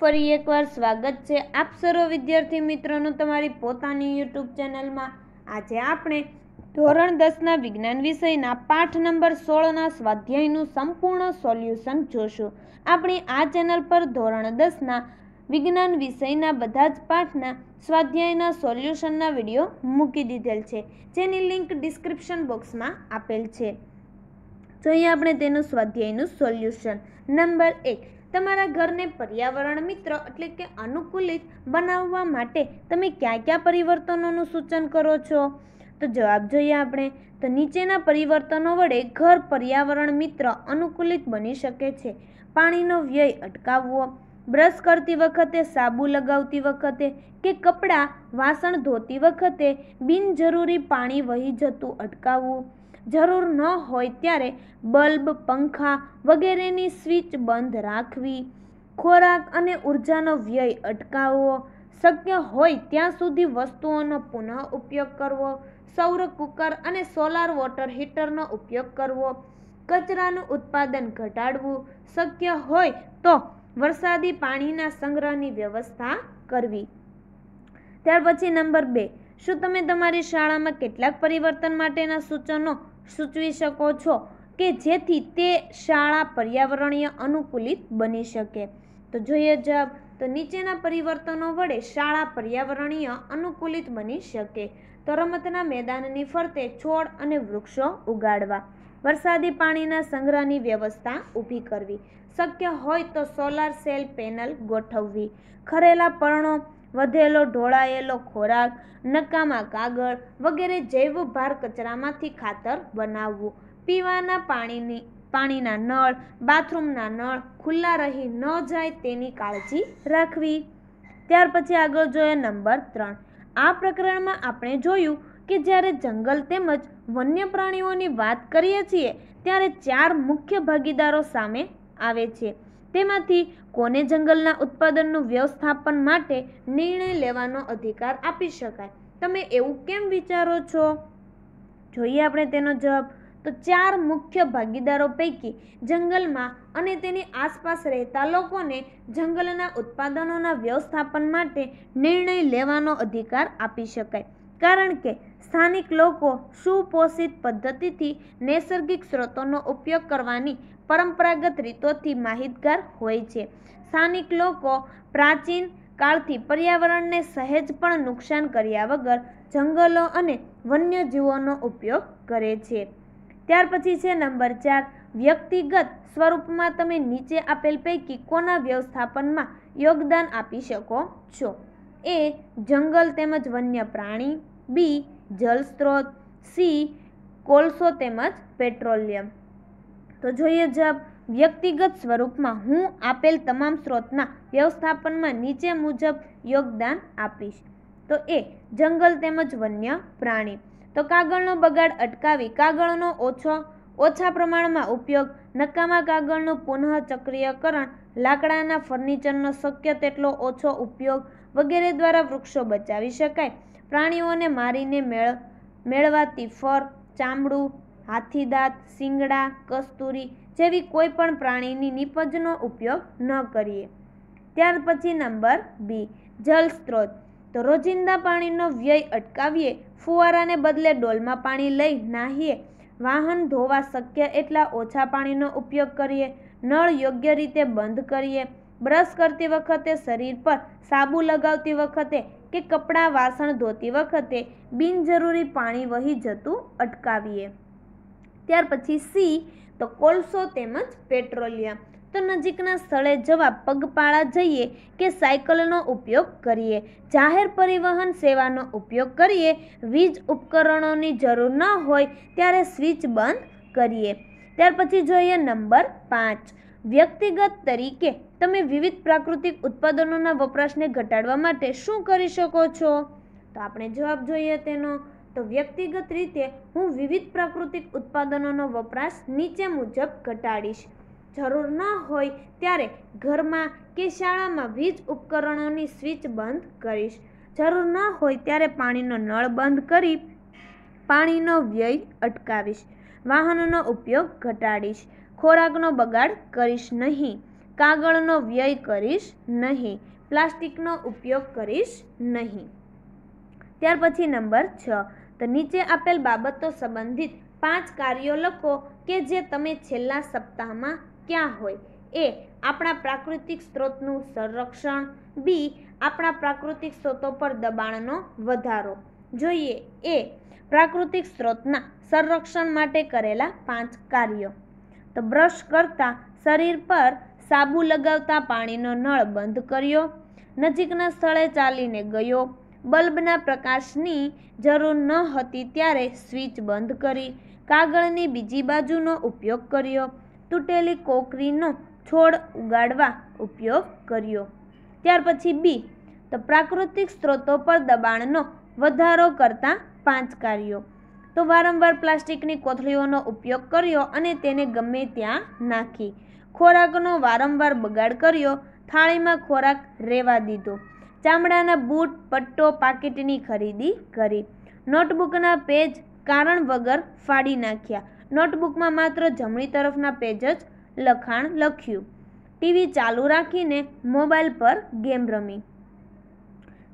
ફરી એકવાર સ્વાગત છે આપ સર્વ વિદ્યાર્થી મિત્રોનું તમારી પોતાની યુટ્યુબ ચેનલમાં આજે આપણે ધોરણ દસના વિજ્ઞાન વિષયના પાઠ નંબર સોળના સ્વાધ્યાયનું સંપૂર્ણ સોલ્યુશન જોશું આપણી આ ચેનલ પર ધોરણ દસના વિજ્ઞાન વિષયના બધા જ પાઠના સ્વાધ્યાયના સોલ્યુશનના વિડીયો મૂકી દીધેલ છે જેની લિંક ડિસ્ક્રિપ્શન બોક્સમાં આપેલ છે તો અહીં આપણે તેનું સ્વાધ્યાયનું સોલ્યુશન નંબર એક તમારા ઘરને પર્યાવરણ મિત્ર એટલે કે અનુકૂલિત બનાવવા માટે તમે ક્યાં ક્યાં પરિવર્તનોનું સૂચન કરો છો તો જવાબ જોઈએ આપણે તો નીચેના પરિવર્તનો વડે ઘર પર્યાવરણ મિત્ર અનુકૂલિત બની શકે છે પાણીનો વ્યય અટકાવવો બ્રશ કરતી વખતે સાબુ લગાવતી વખતે કે કપડાં વાસણ ધોતી વખતે બિનજરૂરી પાણી વહી જતું અટકાવવું જરૂર ન હોય ત્યારે બલ્બ પંખા વગેરેની સ્વિચ બંધ રાખવી ખોરાક અને ઉર્જાનો વ્યય અટકાવવો શક્ય હોય ત્યાં સુધી વસ્તુઓનો પુનઃ ઉપયોગ કરવો સૌર કુકર અને સોલાર વોટર હીટરનો ઉપયોગ કરવો કચરાનું ઉત્પાદન ઘટાડવું શક્ય હોય તો વરસાદી પાણીના સંગ્રહની વ્યવસ્થા કરવી ત્યાર પછી નંબર બે શું તમે તમારી શાળામાં કેટલાક પરિવર્તન માટેના સૂચનો સૂચવી શકો છો કે જેથી તે શાળા પર્યાવરણીય અનુકૂલિત બની શકે તો જોઈએ જવાબ તો નીચેના પરિવર્તનો વડે શાળા પર્યાવરણીય અનુકૂલિત બની શકે તો રમતના મેદાનની ફરતે છોડ અને વૃક્ષો ઉગાડવા વરસાદી પાણીના સંગ્રહની વ્યવસ્થા ઊભી કરવી શક્ય હોય તો સોલાર સેલ પેનલ ગોઠવવી ખરેલા પરણો વધેલો ઢોળાયેલો ખોરાક નકામા કાગળ વગેરે જૈવ ભાર કચરામાંથી ખાતર બનાવવું પીવાના પાણીની પાણીના નળ બાથરૂમના નળ ખુલ્લા રહી ન જાય તેની કાળજી રાખવી ત્યાર પછી આગળ જોઈએ નંબર ત્રણ આ પ્રકરણમાં આપણે જોયું કે જ્યારે જંગલ તેમજ વન્ય પ્રાણીઓની વાત કરીએ છીએ ત્યારે ચાર મુખ્ય ભાગીદારો સામે આવે છે તેમાંથી કોને જંગલના ઉત્પાદનનું વ્યવસ્થાપન માટે નિર્ણય લેવાનો અધિકાર આપી શકાય તમે એવું કેમ વિચારો છો જોઈએ આપણે તેનો જવાબ તો ચાર મુખ્ય ભાગીદારો પૈકી જંગલમાં અને તેની આસપાસ રહેતા લોકોને જંગલના ઉત્પાદનોના વ્યવસ્થાપન માટે નિર્ણય લેવાનો અધિકાર આપી શકાય કારણ કે સ્થાનિક લોકો સુપોષિત પદ્ધતિથી નૈસર્ગિક સ્ત્રોતોનો ઉપયોગ કરવાની પરંપરાગત રીતોથી માહિતગાર હોય છે સ્થાનિક લોકો પ્રાચીન કાળથી પર્યાવરણને સહેજ પણ નુકસાન કર્યા વગર જંગલો અને વન્યજીવોનો ઉપયોગ કરે છે ત્યાર પછી છે નંબર ચાર વ્યક્તિગત સ્વરૂપમાં તમે નીચે આપેલ પૈકી કોના વ્યવસ્થાપનમાં યોગદાન આપી શકો છો એ જંગલ તેમજ વન્ય પ્રાણી બી જલસ્ત્રોત સી કોલસો તેમજ પેટ્રોલિયમ તો જોઈએ જવાબ વ્યક્તિગત સ્વરૂપમાં હું આપેલ તમામ સ્ત્રોતના વ્યવસ્થાપનમાં નીચે મુજબ યોગદાન આપીશ તો એ જંગલ તેમજ વન્ય પ્રાણી તો કાગળનો બગાડ અટકાવી કાગળનો ઓછો ઓછા પ્રમાણમાં ઉપયોગ નકામા કાગળનું પુનઃ ચક્રીયકરણ લાકડાના ફર્નિચરનો શક્ય તેટલો ઓછો ઉપયોગ વગેરે દ્વારા વૃક્ષો બચાવી શકાય પ્રાણીઓને મારીને મેળ મેળવાતી ફર ચામડું હાથીદાંત શિંગડા કસ્તુરી જેવી કોઈ પણ પ્રાણીની નિપજનો ઉપયોગ ન કરીએ ત્યાર પછી નંબર બી જળ સ્ત્રોત તો રોજિંદા પાણીનો વ્યય અટકાવીએ ફુવારાને બદલે ડોલમાં પાણી લઈ નાહીએ વાહન ધોવા શક્ય એટલા ઓછા પાણીનો ઉપયોગ કરીએ નળ યોગ્ય રીતે બંધ કરીએ બ્રશ કરતી વખતે શરીર પર સાબુ લગાવતી વખતે કે કપડાં વાસણ ધોતી વખતે બિનજરૂરી પાણી વહી જતું અટકાવીએ ત્યાર પછી સી તો કોલસો તેમજ પેટ્રોલિયમ તો નજીકના સ્થળે જવા પગપાળા જઈએ કે સાયકલનો ઉપયોગ કરીએ જાહેર પરિવહન સેવાનો ઉપયોગ કરીએ વીજ ઉપકરણોની જરૂર ન હોય ત્યારે સ્વિચ બંધ કરીએ ત્યાર પછી જોઈએ નંબર પાંચ વ્યક્તિગત તરીકે તમે વિવિધ પ્રાકૃતિક ઉત્પાદનોના વપરાશને ઘટાડવા માટે શું કરી શકો છો તો આપણે જવાબ જોઈએ તેનો તો વ્યક્તિગત રીતે હું વિવિધ પ્રાકૃતિક ઉત્પાદનોનો વપરાશ નીચે મુજબ ઘટાડીશ જરૂર ન હોય ત્યારે ઘરમાં કે શાળામાં વીજ ઉપકરણોની સ્વિચ બંધ કરીશ જરૂર ન હોય ત્યારે પાણીનો નળ બંધ કરી પાણીનો વ્યય અટકાવીશ વાહનનો ઉપયોગ ઘટાડીશ ખોરાકનો બગાડ કરીશ નહીં કાગળનો વ્યય કરીશ નહીં પ્લાસ્ટિકનો ઉપયોગ કરીશ નહીં ત્યાર પછી નંબર છ તો નીચે આપેલ બાબતો સંબંધિત પાંચ કાર્યો લખો કે જે તમે છેલ્લા સપ્તાહમાં ક્યાં હોય એ આપણા પ્રાકૃતિક સ્ત્રોતનું સંરક્ષણ બી આપણા પ્રાકૃતિક સ્ત્રોતો પર દબાણનો વધારો જોઈએ એ પ્રાકૃતિક સ્ત્રોતના સંરક્ષણ માટે કરેલા પાંચ કાર્યો તો બ્રશ કરતાં શરીર પર સાબુ લગાવતા પાણીનો નળ બંધ કર્યો નજીકના સ્થળે ચાલીને ગયો બલ્બના પ્રકાશની જરૂર ન હતી ત્યારે સ્વિચ બંધ કરી કાગળની બીજી બાજુનો ઉપયોગ કર્યો તૂટેલી કોકરીનો છોડ ઉગાડવા ઉપયોગ કર્યો ત્યાર પછી બી તો પ્રાકૃતિક સ્ત્રોતો પર દબાણનો વધારો કરતાં પાંચ કાર્યો તો વારંવાર પ્લાસ્ટિકની કોથળીઓનો ઉપયોગ કર્યો અને તેને ગમે ત્યાં નાખી ખોરાકનો વારંવાર બગાડ કર્યો થાળીમાં ખોરાક રહેવા દીધો ચામડાના બૂટ પટ્ટો પાકીટની ખરીદી કરી નોટબુકના પેજ કારણ વગર ફાડી નાખ્યા નોટબુકમાં માત્ર જમણી તરફના પેજ જ લખાણ લખ્યું ટીવી ચાલુ રાખીને મોબાઈલ પર ગેમ રમી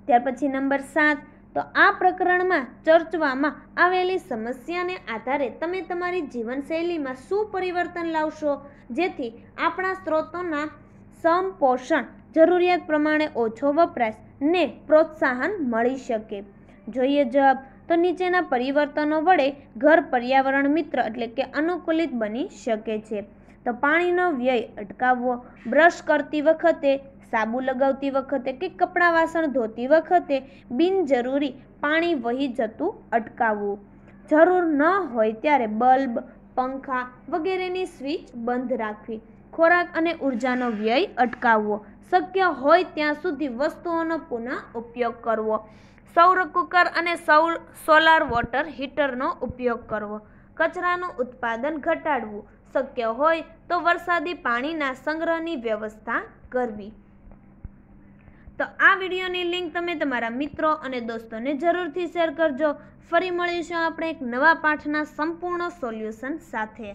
ત્યાર પછી નંબર સાત તો આ પ્રકરણમાં ચર્ચવામાં આવેલી સમસ્યાને આધારે તમે તમારી જીવનશૈલીમાં શું પરિવર્તન લાવશો જેથી આપણા સ્ત્રોતોના સમપોષણ જરૂરિયાત પ્રમાણે ઓછો વપરાશ ને પ્રોત્સાહન મળી શકે જોઈએ જવાબ તો નીચેના પરિવર્તનો વડે ઘર પર્યાવરણ મિત્ર એટલે કે અનુકૂલિત બની શકે છે તો પાણીનો વ્યય અટકાવવો બ્રશ કરતી વખતે સાબુ લગાવતી વખતે કે કપડાં વાસણ ધોતી વખતે બિનજરૂરી પાણી વહી જતું અટકાવવું જરૂર ન હોય ત્યારે બલ્બ પંખા વગેરેની સ્વિચ બંધ રાખવી ખોરાક અને ઉર્જાનો વ્યય અટકાવવો શક્ય હોય ત્યાં સુધી વસ્તુઓનો પુનઃ ઉપયોગ કરવો સૌર કુકર અને સૌર સોલાર વોટર હીટરનો ઉપયોગ કરવો કચરાનું ઉત્પાદન ઘટાડવું શક્ય હોય તો વરસાદી પાણીના સંગ્રહની વ્યવસ્થા કરવી તો આ વિડીયોની લિંક તમે તમારા મિત્રો અને દોસ્તોને જરૂરથી શેર કરજો ફરી મળીશું આપણે એક નવા પાઠના સંપૂર્ણ સોલ્યુશન સાથે